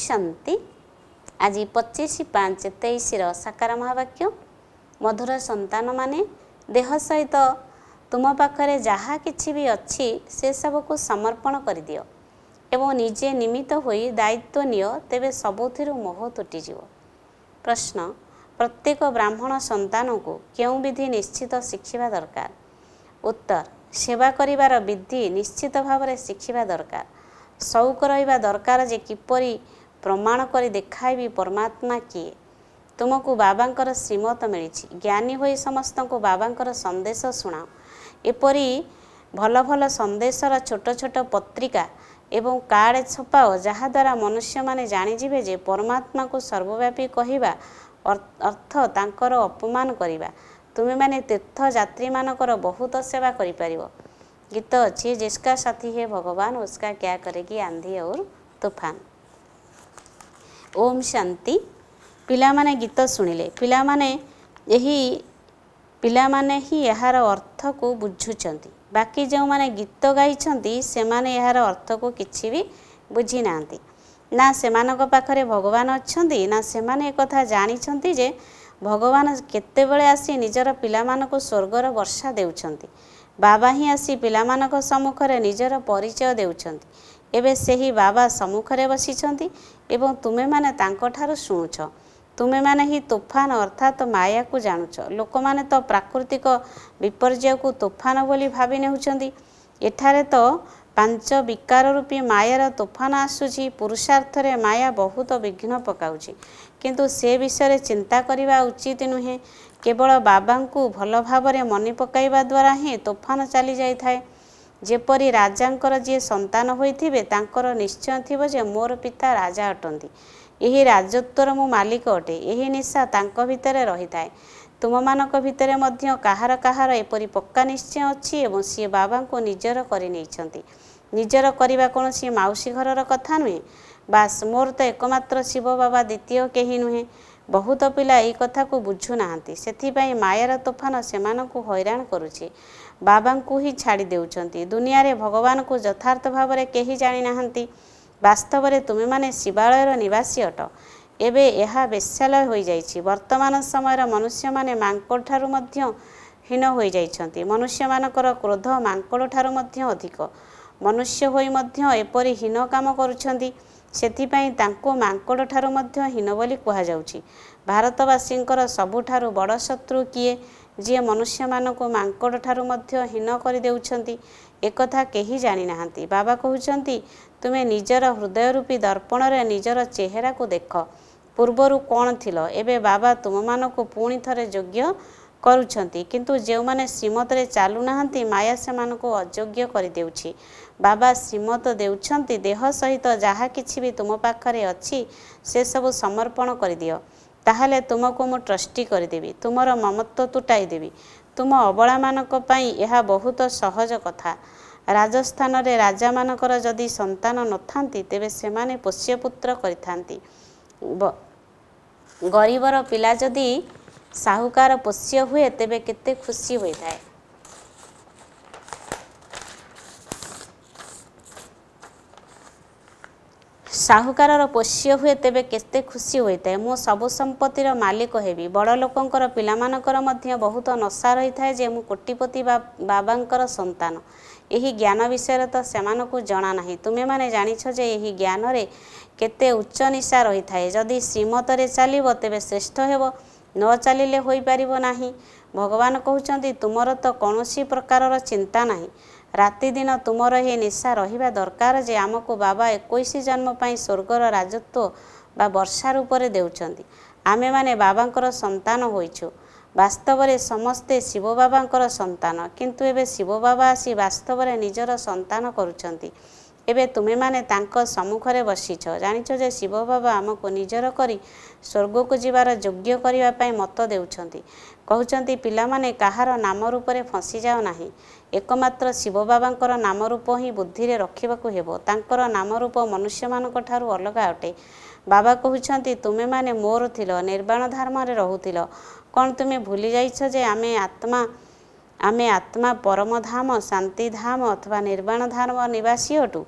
ହେଉଛନ୍ତି ଆଜି ପଚିଶ ପାଞ୍ଚ ତେଇଶର ସାକାର ମହାବାକ୍ୟ ମଧୁର ସନ୍ତାନମାନେ ଦେହ ସହିତ ତୁମ ପାଖରେ ଯାହା କିଛି ବି ଅଛି ସେସବୁକୁ ସମର୍ପଣ କରିଦିଅ ଏବଂ ନିଜେ ନିମିତ ହୋଇ ଦାୟିତ୍ୱ ନିଅ ତେବେ ସବୁଥିରୁ ମୋହ ତୁଟିଯିବ ପ୍ରଶ୍ନ ପ୍ରତ୍ୟେକ ବ୍ରାହ୍ମଣ ସନ୍ତାନକୁ କେଉଁ ବିଧି ନିଶ୍ଚିତ ଶିଖିବା ଦରକାର ଉତ୍ତର ସେବା କରିବାର ବିଧି ନିଶ୍ଚିତ ଭାବରେ ଶିଖିବା ଦରକାର ସଉକ ରହିବା ଦରକାର ଯେ କିପରି ପ୍ରମାଣ କରି ଦେଖାଇବି ପରମାତ୍ମା କିଏ ତୁମକୁ ବାବାଙ୍କର ଶ୍ରୀମତ ମିଳିଛି ଜ୍ଞାନୀ ହୋଇ ସମସ୍ତଙ୍କୁ ବାବାଙ୍କର ସନ୍ଦେଶ ଶୁଣାଅ ଏପରି ଭଲ ଭଲ ସନ୍ଦେଶର ଛୋଟ ଛୋଟ ପତ୍ରିକା ଏବଂ କାର୍ଡ଼ ଛପାଅ ଯାହାଦ୍ୱାରା ମନୁଷ୍ୟମାନେ ଜାଣିଯିବେ ଯେ ପରମାତ୍ମାକୁ ସର୍ବବ୍ୟାପୀ କହିବା ଅର୍ଥ ତାଙ୍କର ଅପମାନ କରିବା ତୁମେମାନେ ତୀର୍ଥଯାତ୍ରୀମାନଙ୍କର ବହୁତ ସେବା କରିପାରିବ ଗୀତ ଅଛି ଜିସ୍କା ସାଥୀ ହେ ଭଗବାନ ଉସ୍କା କ୍ୟା କରେ କି ଆନ୍ଧି ଔର ତୋଫାନ ଓମ୍ ଶାନ୍ତି ପିଲାମାନେ ଗୀତ ଶୁଣିଲେ ପିଲାମାନେ ଏହି ପିଲାମାନେ ହିଁ ଏହାର ଅର୍ଥକୁ ବୁଝୁଛନ୍ତି ବାକି ଯେଉଁମାନେ ଗୀତ ଗାଇଛନ୍ତି ସେମାନେ ଏହାର ଅର୍ଥକୁ କିଛି ବି ବୁଝିନାହାନ୍ତି ନା ସେମାନଙ୍କ ପାଖରେ ଭଗବାନ ଅଛନ୍ତି ନା ସେମାନେ ଏକଥା ଜାଣିଛନ୍ତି ଯେ ଭଗବାନ କେତେବେଳେ ଆସି ନିଜର ପିଲାମାନଙ୍କୁ ସ୍ୱର୍ଗର ବର୍ଷା ଦେଉଛନ୍ତି ବାବା ହିଁ ଆସି ପିଲାମାନଙ୍କ ସମ୍ମୁଖରେ ନିଜର ପରିଚୟ ଦେଉଛନ୍ତି ଏବେ ସେହି ବାବା ସମ୍ମୁଖରେ ବସିଛନ୍ତି ଏବଂ ତୁମେମାନେ ତାଙ୍କଠାରୁ ଶୁଣୁଛ ତୁମେମାନେ ହିଁ ତୋଫାନ ଅର୍ଥାତ୍ ମାୟାକୁ ଜାଣୁଛ ଲୋକମାନେ ତ ପ୍ରାକୃତିକ ବିପର୍ଯ୍ୟୟକୁ ତୋଫାନ ବୋଲି ଭାବି ନେଉଛନ୍ତି ଏଠାରେ ତ ପାଞ୍ଚ ବିକାର ରୂପୀ ମାୟାର ତୋଫାନ ଆସୁଛି ପୁରୁଷାର୍ଥରେ ମାୟା ବହୁତ ବିଘ୍ନ ପକାଉଛି କିନ୍ତୁ ସେ ବିଷୟରେ ଚିନ୍ତା କରିବା ଉଚିତ ନୁହେଁ କେବଳ ବାବାଙ୍କୁ ଭଲ ଭାବରେ ମନେ ପକାଇବା ଦ୍ୱାରା ହିଁ ତୋଫାନ ଚାଲିଯାଇଥାଏ ଯେପରି ରାଜାଙ୍କର ଯିଏ ସନ୍ତାନ ହୋଇଥିବେ ତାଙ୍କର ନିଶ୍ଚୟ ଥିବ ଯେ ମୋର ପିତା ରାଜା ଅଟନ୍ତି ଏହି ରାଜତ୍ୱର ମୁଁ ମାଲିକ ଅଟେ ଏହି ନିଶା ତାଙ୍କ ଭିତରେ ରହିଥାଏ ତୁମମାନଙ୍କ ଭିତରେ ମଧ୍ୟ କାହାର କାହାର ଏପରି ପକ୍କା ନିଶ୍ଚୟ ଅଛି ଏବଂ ସିଏ ବାବାଙ୍କୁ ନିଜର କରି ନେଇଛନ୍ତି ନିଜର କରିବା କୌଣସି ମାଉସୀ ଘରର କଥା ନୁହେଁ ବାସ୍ ମୋର ତ ଏକମାତ୍ର ଶିବ ବାବା ଦ୍ୱିତୀୟ କେହି ନୁହେଁ ବହୁତ ପିଲା ଏହି କଥାକୁ ବୁଝୁନାହାନ୍ତି ସେଥିପାଇଁ ମାୟାର ତୋଫାନ ସେମାନଙ୍କୁ ହଇରାଣ କରୁଛି ବାବାଙ୍କୁ ହିଁ ଛାଡ଼ି ଦେଉଛନ୍ତି ଦୁନିଆରେ ଭଗବାନଙ୍କୁ ଯଥାର୍ଥ ଭାବରେ କେହି ଜାଣିନାହାନ୍ତି ବାସ୍ତବରେ ତୁମେମାନେ ଶିବାଳୟର ନିବାସୀ ଅଟ ଏବେ ଏହା ବେଶ୍ୟାଳୟ ହୋଇଯାଇଛି ବର୍ତ୍ତମାନ ସମୟର ମନୁଷ୍ୟମାନେ ମାଙ୍କଡ଼ଠାରୁ ମଧ୍ୟ ହୀନ ହୋଇଯାଇଛନ୍ତି ମନୁଷ୍ୟମାନଙ୍କର କ୍ରୋଧ ମାଙ୍କଡ଼ଠାରୁ ମଧ୍ୟ ଅଧିକ ମନୁଷ୍ୟ ହୋଇ ମଧ୍ୟ ଏପରି ହୀନ କାମ କରୁଛନ୍ତି ସେଥିପାଇଁ ତାଙ୍କୁ ମାଙ୍କଡ଼ ଠାରୁ ମଧ୍ୟ ହୀନ ବୋଲି କୁହାଯାଉଛି ଭାରତବାସୀଙ୍କର ସବୁଠାରୁ ବଡ଼ ଶତ୍ରୁ କିଏ ଯିଏ ମନୁଷ୍ୟମାନଙ୍କୁ ମାଙ୍କଡ଼ ଠାରୁ ମଧ୍ୟ ହୀନ କରିଦେଉଛନ୍ତି ଏକଥା କେହି ଜାଣିନାହାନ୍ତି ବାବା କହୁଛନ୍ତି ତୁମେ ନିଜର ହୃଦୟ ରୂପୀ ଦର୍ପଣରେ ନିଜର ଚେହେରାକୁ ଦେଖ ପୂର୍ବରୁ କ'ଣ ଥିଲ ଏବେ ବାବା ତୁମମାନଙ୍କୁ ପୁଣି ଥରେ ଯୋଗ୍ୟ କରୁଛନ୍ତି କିନ୍ତୁ ଯେଉଁମାନେ ଶ୍ରୀମତରେ ଚାଲୁନାହାନ୍ତି ମାୟା ସେମାନଙ୍କୁ ଅଯୋଗ୍ୟ କରିଦେଉଛି ବାବା ଶ୍ରୀମତ ଦେଉଛନ୍ତି ଦେହ ସହିତ ଯାହା କିଛି ବି ତୁମ ପାଖରେ ଅଛି ସେସବୁ ସମର୍ପଣ କରିଦିଅ ତାହେଲେ ତୁମକୁ ମୁଁ ଟ୍ରଷ୍ଟି କରିଦେବି ତୁମର ମମତ୍ୱ ତୁଟାଇ ଦେବି ତୁମ ଅବଳାମାନଙ୍କ ପାଇଁ ଏହା ବହୁତ ସହଜ କଥା ରାଜସ୍ଥାନରେ ରାଜାମାନଙ୍କର ଯଦି ସନ୍ତାନ ନଥାନ୍ତି ତେବେ ସେମାନେ ପୋଷ୍ୟ ପୁତ୍ର କରିଥାନ୍ତି ଗରିବର ପିଲା ଯଦି ସାହୁକାର ପୋଷ୍ୟ ହୁଏ ତେବେ କେତେ ଖୁସି ହୋଇଥାଏ ସାହୁକାରର ପୋଷ୍ୟ ହୁଏ ତେବେ କେତେ ଖୁସି ହୋଇଥାଏ ମୁଁ ସବୁ ସମ୍ପତ୍ତିର ମାଲିକ ହେବି ବଡ଼ ଲୋକଙ୍କର ପିଲାମାନଙ୍କର ମଧ୍ୟ ବହୁତ ନଶା ରହିଥାଏ ଯେ ମୁଁ କୋଟିପତି ବାବାଙ୍କର ସନ୍ତାନ ଏହି ଜ୍ଞାନ ବିଷୟରେ ତ ସେମାନଙ୍କୁ ଜଣା ନାହିଁ ତୁମେମାନେ ଜାଣିଛ ଯେ ଏହି ଜ୍ଞାନରେ କେତେ ଉଚ୍ଚ ନିଶା ରହିଥାଏ ଯଦି ଶ୍ରୀମତରେ ଚାଲିବ ତେବେ ଶ୍ରେଷ୍ଠ ହେବ ନ ଚାଲିଲେ ହୋଇପାରିବ ନାହିଁ ଭଗବାନ କହୁଛନ୍ତି ତୁମର ତ କୌଣସି ପ୍ରକାରର ଚିନ୍ତା ନାହିଁ ରାତିଦିନ ତୁମର ଏହି ନିଶା ରହିବା ଦରକାର ଯେ ଆମକୁ ବାବା ଏକୋଇଶ ଜନ୍ମ ପାଇଁ ସ୍ୱର୍ଗର ରାଜତ୍ଵ ବା ବର୍ଷା ରୂପରେ ଦେଉଛନ୍ତି ଆମେମାନେ ବାବାଙ୍କର ସନ୍ତାନ ହୋଇଛୁ ବାସ୍ତବରେ ସମସ୍ତେ ଶିବ ବାବାଙ୍କର ସନ୍ତାନ କିନ୍ତୁ ଏବେ ଶିବ ବାବା ଆସି ବାସ୍ତବରେ ନିଜର ସନ୍ତାନ କରୁଛନ୍ତି ଏବେ ତୁମେମାନେ ତାଙ୍କ ସମ୍ମୁଖରେ ବସିଛ ଜାଣିଛ ଯେ ଶିବ ବାବା ଆମକୁ ନିଜର କରି ସ୍ୱର୍ଗକୁ ଯିବାର ଯୋଗ୍ୟ କରିବା ପାଇଁ ମତ ଦେଉଛନ୍ତି କହୁଛନ୍ତି ପିଲାମାନେ କାହାର ନାମ ରୂପରେ ଫସିଯାଉ ନାହିଁ ଏକମାତ୍ର ଶିବ ବାବାଙ୍କର ନାମ ରୂପ ହିଁ ବୁଦ୍ଧିରେ ରଖିବାକୁ ହେବ ତାଙ୍କର ନାମ ରୂପ ମନୁଷ୍ୟମାନଙ୍କ ଠାରୁ ଅଲଗା ଅଟେ ବାବା କହୁଛନ୍ତି ତୁମେମାନେ ମୋର ଥିଲ ନିର୍ବାଣ ଧର୍ମରେ ରହୁଥିଲ କ'ଣ ତୁମେ ଭୁଲି ଯାଇଛ ଯେ ଆମେ ଆତ୍ମା ଆମେ ଆତ୍ମା ପରମଧାମ ଶାନ୍ତିଧାମ ଅଥବା ନିର୍ବାଣଧାମ ନିବାସୀ ଅଟୁ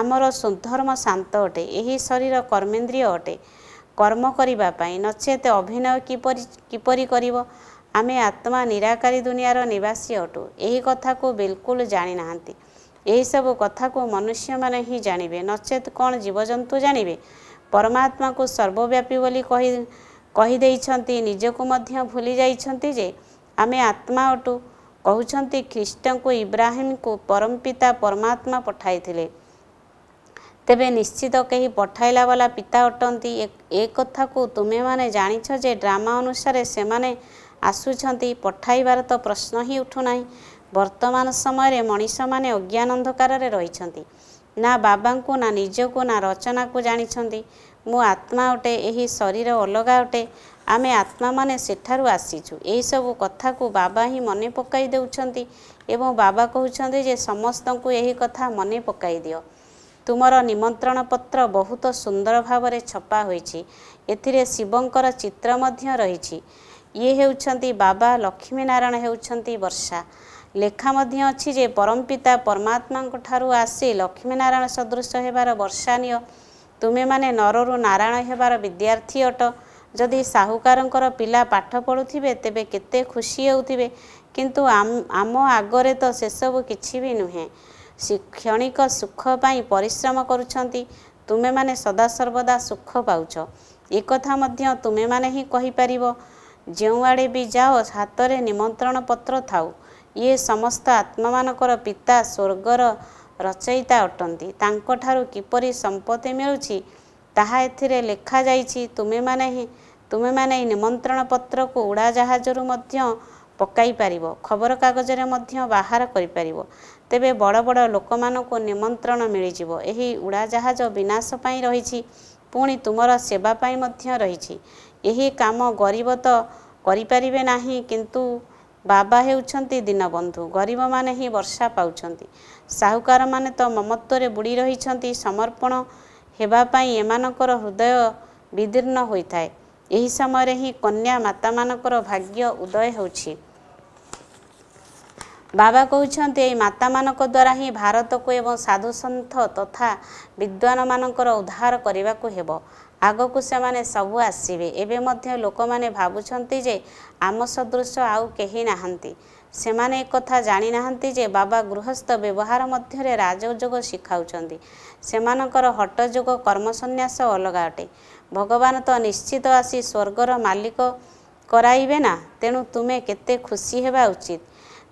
ଆମର ସୁଧର୍ମ ଶାନ୍ତ ଅଟେ ଏହି ଶରୀର କର୍ମେନ୍ଦ୍ରିୟ ଅଟେ କର୍ମ କରିବା ପାଇଁ ନଚେତ୍ ଅଭିନୟ କିପରି କିପରି କରିବ ଆମେ ଆତ୍ମା ନିରାକାରୀ ଦୁନିଆର ନିବାସୀ ଅଟୁ ଏହି କଥାକୁ ବିଲକୁଲ ଜାଣିନାହାନ୍ତି ଏହିସବୁ କଥାକୁ ମନୁଷ୍ୟମାନେ ହିଁ ଜାଣିବେ ନଚେତ୍ କ'ଣ ଜୀବଜନ୍ତୁ ଜାଣିବେ ପରମାତ୍ମାକୁ ସର୍ବବ୍ୟାପୀ ବୋଲି କହି କହିଦେଇଛନ୍ତି ନିଜକୁ ମଧ୍ୟ ଭୁଲି ଯାଇଛନ୍ତି ଯେ ଆମେ ଆତ୍ମା ଅଟୁ କହୁଛନ୍ତି ଖ୍ରୀଷ୍ଟଙ୍କୁ ଇବ୍ରାହିମ୍ଙ୍କୁ ପରମପିତା ପରମାତ୍ମା ପଠାଇଥିଲେ ତେବେ ନିଶ୍ଚିତ କେହି ପଠାଇଲା ବାଲା ପିତା ଅଟନ୍ତି ଏ କଥାକୁ ତୁମେମାନେ ଜାଣିଛ ଯେ ଡ୍ରାମା ଅନୁସାରେ ସେମାନେ ଆସୁଛନ୍ତି ପଠାଇବାର ତ ପ୍ରଶ୍ନ ହିଁ ଉଠୁନାହିଁ ବର୍ତ୍ତମାନ ସମୟରେ ମଣିଷମାନେ ଅଜ୍ଞାନ ଅନ୍ଧକାରରେ ରହିଛନ୍ତି ନା ବାବାଙ୍କୁ ନା ନିଜକୁ ନା ରଚନାକୁ ଜାଣିଛନ୍ତି ମୁଁ ଆତ୍ମା ଅଟେ ଏହି ଶରୀର ଅଲଗା ଅଟେ ଆମେ ଆତ୍ମାମାନେ ସେଠାରୁ ଆସିଛୁ ଏହିସବୁ କଥାକୁ ବାବା ହିଁ ମନେ ପକାଇ ଦେଉଛନ୍ତି ଏବଂ ବାବା କହୁଛନ୍ତି ଯେ ସମସ୍ତଙ୍କୁ ଏହି କଥା ମନେ ପକାଇ ଦିଅ ତୁମର ନିମନ୍ତ୍ରଣ ପତ୍ର ବହୁତ ସୁନ୍ଦର ଭାବରେ ଛପା ହୋଇଛି ଏଥିରେ ଶିବଙ୍କର ଚିତ୍ର ମଧ୍ୟ ରହିଛି ଇଏ ହେଉଛନ୍ତି ବାବା ଲକ୍ଷ୍ମୀନାରାୟଣ ହେଉଛନ୍ତି ବର୍ଷା ଲେଖା ମଧ୍ୟ ଅଛି ଯେ ପରମପିତା ପରମାତ୍ମାଙ୍କ ଠାରୁ ଆସି ଲକ୍ଷ୍ମୀନାରାୟଣ ସଦୃଶ ହେବାର ବର୍ଷା ନିଅ ତୁମେମାନେ ନରରୁ ନାରାୟଣ ହେବାର ବିଦ୍ୟାର୍ଥୀ ଅଟ ଯଦି ସାହୁକାରଙ୍କର ପିଲା ପାଠ ପଢ଼ୁଥିବେ ତେବେ କେତେ ଖୁସି ହେଉଥିବେ କିନ୍ତୁ ଆମ ଆଗରେ ତ ସେସବୁ କିଛି ବି ନୁହେଁ ଶିକ୍ଷଣିକ ସୁଖ ପାଇଁ ପରିଶ୍ରମ କରୁଛନ୍ତି ତୁମେମାନେ ସଦାସର୍ବଦା ସୁଖ ପାଉଛ ଏ କଥା ମଧ୍ୟ ତୁମେମାନେ ହିଁ କହିପାରିବ ଯେଉଁଆଡ଼େ ବି ଯାଅ ହାତରେ ନିମନ୍ତ୍ରଣ ପତ୍ର ଥାଉ ଇଏ ସମସ୍ତ ଆତ୍ମାମାନଙ୍କର ପିତା ସ୍ୱର୍ଗର ରଚୟିତା ଅଟନ୍ତି ତାଙ୍କଠାରୁ କିପରି ସମ୍ପତ୍ତି ମିଳୁଛି ତାହା ଏଥିରେ ଲେଖାଯାଇଛି ତୁମେମାନେ ହିଁ ତୁମେମାନେ ଏହି ନିମନ୍ତ୍ରଣ ପତ୍ରକୁ ଉଡ଼ାଜାହାଜରୁ ମଧ୍ୟ ପକାଇପାରିବ ଖବରକାଗଜରେ ମଧ୍ୟ ବାହାର କରିପାରିବ ତେବେ ବଡ଼ ବଡ଼ ଲୋକମାନଙ୍କୁ ନିମନ୍ତ୍ରଣ ମିଳିଯିବ ଏହି ଉଡ଼ାଜାହାଜ ବିନାଶ ପାଇଁ ରହିଛି ପୁଣି ତୁମର ସେବା ପାଇଁ ମଧ୍ୟ ରହିଛି ଏହି କାମ ଗରିବ ତ କରିପାରିବେ ନାହିଁ କିନ୍ତୁ ବାବା ହେଉଛନ୍ତି ଦିନବନ୍ଧୁ ଗରିବମାନେ ହିଁ ବର୍ଷା ପାଉଛନ୍ତି ସାହୁକାରମାନେ ତ ମମତ୍ୱରେ ବୁଡ଼ି ରହିଛନ୍ତି ସମର୍ପଣ ହେବା ପାଇଁ ଏମାନଙ୍କର ହୃଦୟ ବିଦୀର୍ଣ୍ଣ ହୋଇଥାଏ ଏହି ସମୟରେ ହିଁ କନ୍ୟା ମାତାମାନଙ୍କର ଭାଗ୍ୟ ଉଦୟ ହେଉଛି ବାବା କହୁଛନ୍ତି ଏହି ମାତାମାନଙ୍କ ଦ୍ୱାରା ହିଁ ଭାରତକୁ ଏବଂ ସାଧୁସନ୍ଥ ତଥା ବିଦ୍ୱାନମାନଙ୍କର ଉଦ୍ଧାର କରିବାକୁ ହେବ ଆଗକୁ ସେମାନେ ସବୁ ଆସିବେ ଏବେ ମଧ୍ୟ ଲୋକମାନେ ଭାବୁଛନ୍ତି ଯେ ଆମ ସଦୃଶ ଆଉ କେହି ନାହାନ୍ତି ସେମାନେ ଏକଥା ଜାଣିନାହାନ୍ତି ଯେ ବାବା ଗୃହସ୍ଥ ବ୍ୟବହାର ମଧ୍ୟରେ ରାଜଯୋଗ ଶିଖାଉଛନ୍ତି ସେମାନଙ୍କର ହଟଯୋଗ କର୍ମସନ୍ୟାସ ଅଲଗା ଅଟେ ଭଗବାନ ତ ନିଶ୍ଚିତ ଆସି ସ୍ୱର୍ଗର ମାଲିକ କରାଇବେ ନା ତେଣୁ ତୁମେ କେତେ ଖୁସି ହେବା ଉଚିତ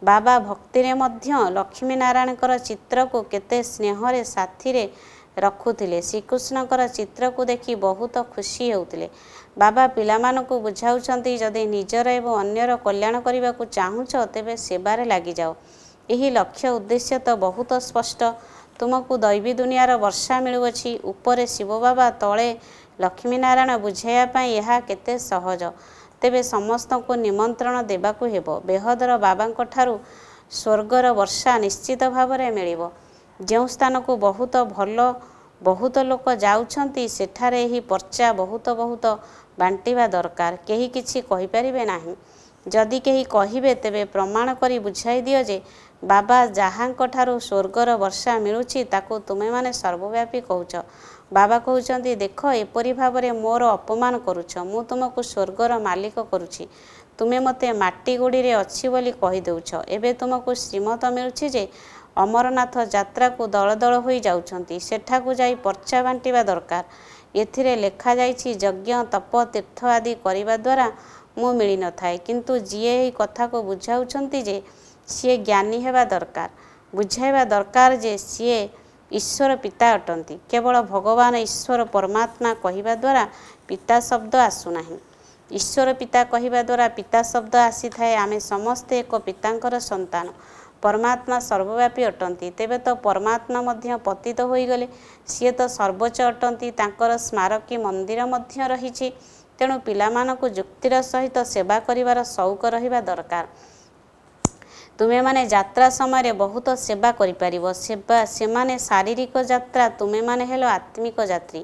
ବାବା ଭକ୍ତିରେ ମଧ୍ୟ ଲକ୍ଷ୍ମୀନାରାୟଣଙ୍କର ଚିତ୍ରକୁ କେତେ ସ୍ନେହରେ ସାଥିରେ ରଖୁଥିଲେ ଶ୍ରୀକୃଷ୍ଣଙ୍କର ଚିତ୍ରକୁ ଦେଖି ବହୁତ ଖୁସି ହେଉଥିଲେ ବାବା ପିଲାମାନଙ୍କୁ ବୁଝାଉଛନ୍ତି ଯଦି ନିଜର ଏବଂ ଅନ୍ୟର କଲ୍ୟାଣ କରିବାକୁ ଚାହୁଁଛ ତେବେ ସେବାରେ ଲାଗିଯାଅ ଏହି ଲକ୍ଷ୍ୟ ଉଦ୍ଦେଶ୍ୟ ତ ବହୁତ ସ୍ପଷ୍ଟ ତୁମକୁ ଦୈବୀ ଦୁନିଆର ବର୍ଷା ମିଳୁଅଛି ଉପରେ ଶିବ ବାବା ତଳେ ଲକ୍ଷ୍ମୀନାରାୟଣ ବୁଝାଇବା ପାଇଁ ଏହା କେତେ ସହଜ ତେବେ ସମସ୍ତଙ୍କୁ ନିମନ୍ତ୍ରଣ ଦେବାକୁ ହେବ ବେହଦର ବାବାଙ୍କ ଠାରୁ ସ୍ୱର୍ଗର ବର୍ଷା ନିଶ୍ଚିତ ଭାବରେ ମିଳିବ ଯେଉଁ ସ୍ଥାନକୁ ବହୁତ ଭଲ ବହୁତ ଲୋକ ଯାଉଛନ୍ତି ସେଠାରେ ଏହି ପର୍ଚା ବହୁତ ବହୁତ ବାଣ୍ଟିବା ଦରକାର କେହି କିଛି କହିପାରିବେ ନାହିଁ ଯଦି କେହି କହିବେ ତେବେ ପ୍ରମାଣ କରି ବୁଝାଇ ଦିଅ ଯେ ବାବା ଯାହାଙ୍କଠାରୁ ସ୍ୱର୍ଗର ବର୍ଷା ମିଳୁଛି ତାକୁ ତୁମେମାନେ ସର୍ବବ୍ୟାପୀ କହୁଛ ବାବା କହୁଛନ୍ତି ଦେଖ ଏପରି ଭାବରେ ମୋର ଅପମାନ କରୁଛ ମୁଁ ତୁମକୁ ସ୍ୱର୍ଗର ମାଲିକ କରୁଛି ତୁମେ ମୋତେ ମାଟିଗୁଡ଼ିରେ ଅଛି ବୋଲି କହିଦେଉଛ ଏବେ ତୁମକୁ ଶ୍ରୀମତ ମିଳୁଛି ଯେ ଅମରନାଥ ଯାତ୍ରାକୁ ଦଳ ଦଳ ହୋଇ ଯାଉଛନ୍ତି ସେଠାକୁ ଯାଇ ପର୍ଚ୍ଚା ବାଣ୍ଟିବା ଦରକାର ଏଥିରେ ଲେଖାଯାଇଛି ଯଜ୍ଞ ତପ ତୀର୍ଥ ଆଦି କରିବା ଦ୍ୱାରା ମୁଁ ମିଳିନଥାଏ କିନ୍ତୁ ଯିଏ ଏହି କଥାକୁ ବୁଝାଉଛନ୍ତି ଯେ ସିଏ ଜ୍ଞାନୀ ହେବା ଦରକାର ବୁଝାଇବା ଦରକାର ଯେ ସିଏ ଈଶ୍ୱର ପିତା ଅଟନ୍ତି କେବଳ ଭଗବାନ ଈଶ୍ୱର ପରମାତ୍ମା କହିବା ଦ୍ୱାରା ପିତା ଶବ୍ଦ ଆସୁନାହିଁ ଈଶ୍ୱର ପିତା କହିବା ଦ୍ୱାରା ପିତା ଶବ୍ଦ ଆସିଥାଏ ଆମେ ସମସ୍ତେ ଏକ ପିତାଙ୍କର ସନ୍ତାନ ପରମାତ୍ମା ସର୍ବବ୍ୟାପୀ ଅଟନ୍ତି ତେବେ ତ ପରମାତ୍ମା ମଧ୍ୟ ପତିତ ହୋଇଗଲେ ସିଏ ତ ସର୍ବୋଚ୍ଚ ଅଟନ୍ତି ତାଙ୍କର ସ୍ମାରକୀ ମନ୍ଦିର ମଧ୍ୟ ରହିଛି ତେଣୁ ପିଲାମାନଙ୍କୁ ଯୁକ୍ତିର ସହିତ ସେବା କରିବାର ସଉକ ରହିବା ଦରକାର ତୁମେମାନେ ଯାତ୍ରା ସମୟରେ ବହୁତ ସେବା କରିପାରିବ ସେବା ସେମାନେ ଶାରୀରିକ ଯାତ୍ରା ତୁମେମାନେ ହେଲ ଆତ୍ମିକ ଯାତ୍ରୀ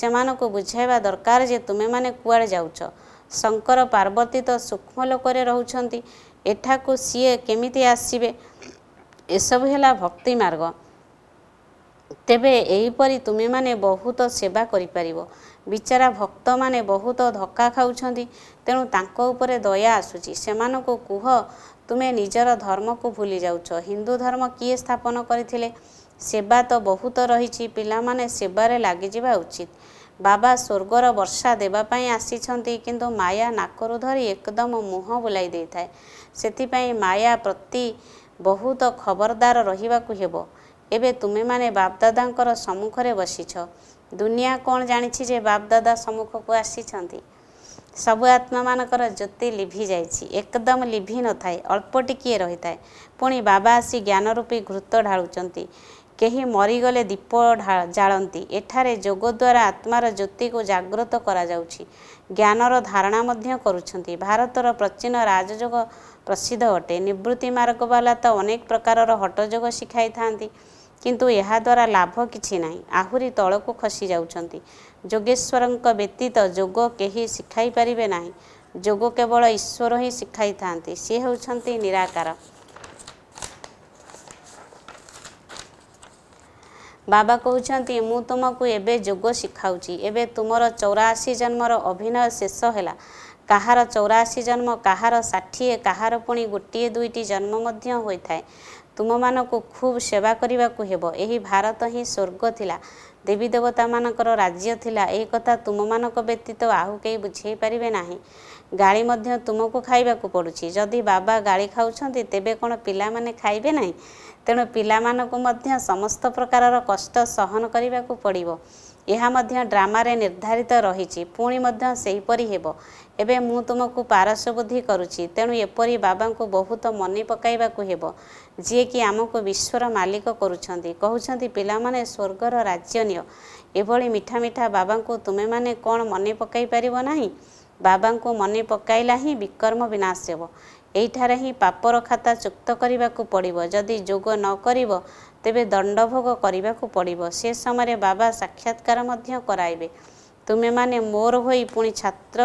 ସେମାନଙ୍କୁ ବୁଝାଇବା ଦରକାର ଯେ ତୁମେମାନେ କୁଆଡ଼େ ଯାଉଛ ଶଙ୍କର ପାର୍ବତୀ ତ ସୂକ୍ଷ୍ମ ଲୋକରେ ରହୁଛନ୍ତି ଏଠାକୁ ସିଏ କେମିତି ଆସିବେ ଏସବୁ ହେଲା ଭକ୍ତି ମାର୍ଗ ତେବେ ଏହିପରି ତୁମେମାନେ ବହୁତ ସେବା କରିପାରିବ ବିଚାରା ଭକ୍ତମାନେ ବହୁତ ଧକ୍କା ଖାଉଛନ୍ତି ତେଣୁ ତାଙ୍କ ଉପରେ ଦୟା ଆସୁଛି ସେମାନଙ୍କୁ କୁହ ତୁମେ ନିଜର ଧର୍ମକୁ ଭୁଲି ଯାଉଛ ହିନ୍ଦୁ ଧର୍ମ କିଏ ସ୍ଥାପନ କରିଥିଲେ ସେବା ତ ବହୁତ ରହିଛି ପିଲାମାନେ ସେବାରେ ଲାଗିଯିବା ଉଚିତ ବାବା ସ୍ୱର୍ଗର ବର୍ଷା ଦେବା ପାଇଁ ଆସିଛନ୍ତି କିନ୍ତୁ ମାୟା ନାକରୁ ଧରି ଏକଦମ ମୁହଁ ବୁଲାଇ ଦେଇଥାଏ ସେଥିପାଇଁ ମାୟା ପ୍ରତି ବହୁତ ଖବରଦାର ରହିବାକୁ ହେବ ଏବେ ତୁମେମାନେ ବାପଦାଦାଙ୍କର ସମ୍ମୁଖରେ ବସିଛ ଦୁନିଆ କ'ଣ ଜାଣିଛି ଯେ ବାପଦାଦା ସମ୍ମୁଖକୁ ଆସିଛନ୍ତି ସବୁ ଆତ୍ମାମାନଙ୍କର ଜ୍ୟୋତି ଲିଭି ଯାଇଛି ଏକଦମ ଲିଭି ନଥାଏ ଅଳ୍ପ ଟିକିଏ ରହିଥାଏ ପୁଣି ବାବା ଆସି ଜ୍ଞାନ ରୂପୀ ଘୃତ ଢାଳୁଛନ୍ତି କେହି ମରିଗଲେ ଦୀପ ଜାଳନ୍ତି ଏଠାରେ ଯୋଗ ଦ୍ୱାରା ଆତ୍ମାର ଜ୍ୟୋତିକୁ ଜାଗ୍ରତ କରାଯାଉଛି ଜ୍ଞାନର ଧାରଣା ମଧ୍ୟ କରୁଛନ୍ତି ଭାରତର ପ୍ରାଚୀନ ରାଜଯୋଗ ପ୍ରସିଦ୍ଧ ଅଟେ ନିବୃତ୍ତି ମାର୍ଗବାଲା ତ ଅନେକ ପ୍ରକାରର ହଟଯୋଗ ଶିଖାଇଥାନ୍ତି କିନ୍ତୁ ଏହାଦ୍ୱାରା ଲାଭ କିଛି ନାହିଁ ଆହୁରି ତଳକୁ ଖସି ଯାଉଛନ୍ତି ଯୋଗେଶ୍ୱରଙ୍କ ବ୍ୟତୀତ ଯୋଗ କେହି ଶିଖାଇ ପାରିବେ ନାହିଁ ଯୋଗ କେବଳ ଈଶ୍ୱର ହିଁ ଶିଖାଇଥାନ୍ତି ସିଏ ହେଉଛନ୍ତି ନିରାକାର ବାବା କହୁଛନ୍ତି ମୁଁ ତୁମକୁ ଏବେ ଯୋଗ ଶିଖାଉଛି ଏବେ ତୁମର ଚଉରାଅଶୀ ଜନ୍ମର ଅଭିନୟ ଶେଷ ହେଲା କାହାର ଚଉରାଅଶୀ ଜନ୍ମ କାହାର ଷାଠିଏ କାହାର ପୁଣି ଗୋଟିଏ ଦୁଇଟି ଜନ୍ମ ମଧ୍ୟ ହୋଇଥାଏ ତୁମମାନଙ୍କୁ ଖୁବ୍ ସେବା କରିବାକୁ ହେବ ଏହି ଭାରତ ହିଁ ସ୍ୱର୍ଗ ଥିଲା ଦେବୀ ଦେବତାମାନଙ୍କର ରାଜ୍ୟ ଥିଲା ଏହି କଥା ତୁମମାନଙ୍କ ବ୍ୟତୀତ ଆଉ କେହି ବୁଝେଇ ପାରିବେ ନାହିଁ ଗାଳି ମଧ୍ୟ ତୁମକୁ ଖାଇବାକୁ ପଡ଼ୁଛି ଯଦି ବାବା ଗାଳି ଖାଉଛନ୍ତି ତେବେ କ'ଣ ପିଲାମାନେ ଖାଇବେ ନାହିଁ ତେଣୁ ପିଲାମାନଙ୍କୁ ମଧ୍ୟ ସମସ୍ତ ପ୍ରକାରର କଷ୍ଟ ସହନ କରିବାକୁ ପଡ଼ିବ ଏହା ମଧ୍ୟ ଡ୍ରାମାରେ ନିର୍ଦ୍ଧାରିତ ରହିଛି ପୁଣି ମଧ୍ୟ ସେହିପରି ହେବ ଏବେ ମୁଁ ତୁମକୁ ପାରସ ବୁଦ୍ଧି କରୁଛି ତେଣୁ ଏପରି ବାବାଙ୍କୁ ବହୁତ ମନେ ପକାଇବାକୁ ହେବ ଯିଏକି ଆମକୁ ବିଶ୍ୱର ମାଲିକ କରୁଛନ୍ତି କହୁଛନ୍ତି ପିଲାମାନେ ସ୍ୱର୍ଗର ରାଜ୍ୟ ନିଅ ଏଭଳି ମିଠା ମିଠା ବାବାଙ୍କୁ ତୁମେମାନେ କ'ଣ ମନେ ପକାଇ ପାରିବ ନାହିଁ ବାବାଙ୍କୁ ମନେ ପକାଇଲା ହିଁ ବିକର୍ମ ବିନାଶ ହେବ ଏଇଠାରେ ହିଁ ପାପର ଖାତା ଚୁକ୍ତ କରିବାକୁ ପଡ଼ିବ ଯଦି ଯୋଗ ନ କରିବ ତେବେ ଦଣ୍ଡଭୋଗ କରିବାକୁ ପଡ଼ିବ ସେ ସମୟରେ ବାବା ସାକ୍ଷାତକାର ମଧ୍ୟ କରାଇବେ ତୁମେମାନେ ମୋର ହୋଇ ପୁଣି ଛାତ୍ର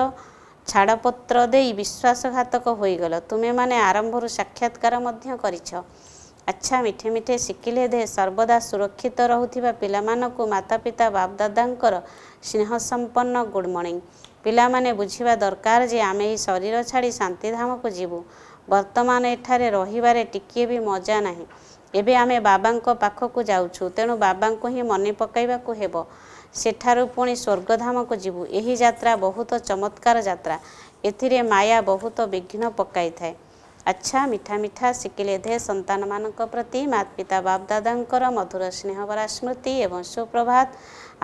ଛାଡ଼ପତ୍ର ଦେଇ ବିଶ୍ୱାସଘାତକ ହୋଇଗଲ ତୁମେମାନେ ଆରମ୍ଭରୁ ସାକ୍ଷାତକାର ମଧ୍ୟ କରିଛ ଆଚ୍ଛା ମିଠେ ମିଠେ ଶିଖିଲେ ଦେହ ସର୍ବଦା ସୁରକ୍ଷିତ ରହୁଥିବା ପିଲାମାନଙ୍କୁ ମାତାପିତା ବାପଦାଦାଙ୍କର ସ୍ନେହ ସମ୍ପନ୍ନ ଗୁଡ଼ ମର୍ଣ୍ଣିଂ ପିଲାମାନେ ବୁଝିବା ଦରକାର ଯେ ଆମେ ଏହି ଶରୀର ଛାଡ଼ି ଶାନ୍ତିଧାମକୁ ଯିବୁ ବର୍ତ୍ତମାନ ଏଠାରେ ରହିବାରେ ଟିକିଏ ବି ମଜା ନାହିଁ ଏବେ ଆମେ ବାବାଙ୍କ ପାଖକୁ ଯାଉଛୁ ତେଣୁ ବାବାଙ୍କୁ ହିଁ ମନେ ପକାଇବାକୁ ହେବ ସେଠାରୁ ପୁଣି ସ୍ୱର୍ଗଧାମକୁ ଯିବୁ ଏହି ଯାତ୍ରା ବହୁତ ଚମତ୍କାର ଯାତ୍ରା ଏଥିରେ ମାୟା ବହୁତ ବିଘ୍ନ ପକାଇଥାଏ ଆଚ୍ଛା ମିଠା ମିଠା ଶିଖିଲେ ଧେ ସନ୍ତାନମାନଙ୍କ ପ୍ରତି ମାତ ପିତା ବାପଦାଦାଙ୍କର ମଧୁର ସ୍ନେହ ବରା ସ୍ମୃତି ଏବଂ ସୁପ୍ରଭାତ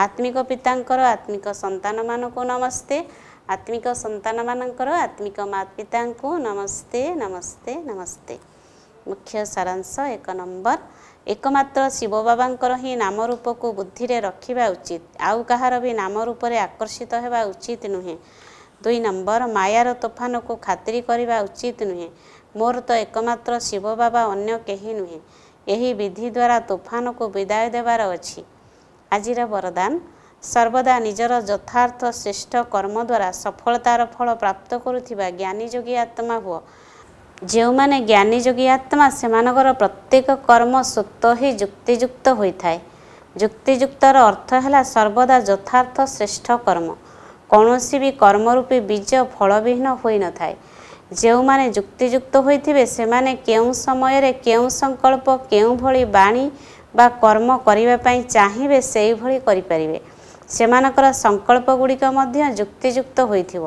ଆତ୍ମିକ ପିତାଙ୍କର ଆତ୍ମିକ ସନ୍ତାନମାନଙ୍କୁ ନମସ୍ତେ ଆତ୍ମିକ ସନ୍ତାନମାନଙ୍କର ଆତ୍ମିକ ମା ପିତାଙ୍କୁ ନମସ୍ତେ ନମସ୍ତେ ନମସ୍ତେ ମୁଖ୍ୟ ସାରାଂଶ ଏକ ନମ୍ବର ଏକମାତ୍ର ଶିବ ବାବାଙ୍କର ହିଁ ନାମ ରୂପକୁ ବୁଦ୍ଧିରେ ରଖିବା ଉଚିତ ଆଉ କାହାର ବି ନାମ ରୂପରେ ଆକର୍ଷିତ ହେବା ଉଚିତ ନୁହେଁ ଦୁଇ ନମ୍ବର ମାୟାର ତୋଫାନକୁ ଖାତିରି କରିବା ଉଚିତ ନୁହେଁ ମୋର ତ ଏକମାତ୍ର ଶିବ ବାବା ଅନ୍ୟ କେହି ନୁହେଁ ଏହି ବିଧି ଦ୍ୱାରା ତୋଫାନକୁ ବିଦାୟ ଦେବାର ଅଛି ଆଜିର ବରଦାନ ସର୍ବଦା ନିଜର ଯଥାର୍ଥ ଶ୍ରେଷ୍ଠ କର୍ମ ଦ୍ୱାରା ସଫଳତାର ଫଳ ପ୍ରାପ୍ତ କରୁଥିବା ଜ୍ଞାନୀ ଯୋଗୀ ଆତ୍ମା ହୁଅ ଯେଉଁମାନେ ଜ୍ଞାନୀ ଯୋଗୀ ଆତ୍ମା ସେମାନଙ୍କର ପ୍ରତ୍ୟେକ କର୍ମ ସ୍ୱତଃ ହିଁ ଯୁକ୍ତିଯୁକ୍ତ ହୋଇଥାଏ ଯୁକ୍ତିଯୁକ୍ତର ଅର୍ଥ ହେଲା ସର୍ବଦା ଯଥାର୍ଥ ଶ୍ରେଷ୍ଠ କର୍ମ କୌଣସି ବି କର୍ମରୂପୀ ବୀଜ ଫଳବିହୀନ ହୋଇନଥାଏ ଯେଉଁମାନେ ଯୁକ୍ତିଯୁକ୍ତ ହୋଇଥିବେ ସେମାନେ କେଉଁ ସମୟରେ କେଉଁ ସଂକଳ୍ପ କେଉଁଭଳି ବାଣୀ ବା କର୍ମ କରିବା ପାଇଁ ଚାହିଁବେ ସେଇଭଳି କରିପାରିବେ ସେମାନଙ୍କର ସଂକଳ୍ପଗୁଡ଼ିକ ମଧ୍ୟ ଯୁକ୍ତିଯୁକ୍ତ ହୋଇଥିବ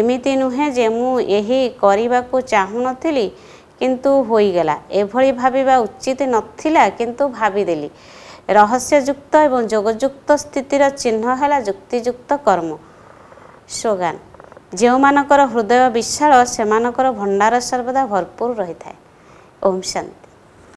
ଏମିତି ନୁହେଁ ଯେ ମୁଁ ଏହି କରିବାକୁ ଚାହୁଁନଥିଲି କିନ୍ତୁ ହୋଇଗଲା ଏଭଳି ଭାବିବା ଉଚିତ ନଥିଲା କିନ୍ତୁ ଭାବିଦେଲି ରହସ୍ୟଯୁକ୍ତ ଏବଂ ଯୋଗଯୁକ୍ତ ସ୍ଥିତିର ଚିହ୍ନ ହେଲା ଯୁକ୍ତିଯୁକ୍ତ କର୍ମ ସ୍ଲୋଗାନ ଯେଉଁମାନଙ୍କର ହୃଦୟ ବିଶାଳ ସେମାନଙ୍କର ଭଣ୍ଡାର ସର୍ବଦା ଭରପୁର ରହିଥାଏ ଓମ୍ ଶାନ୍ତି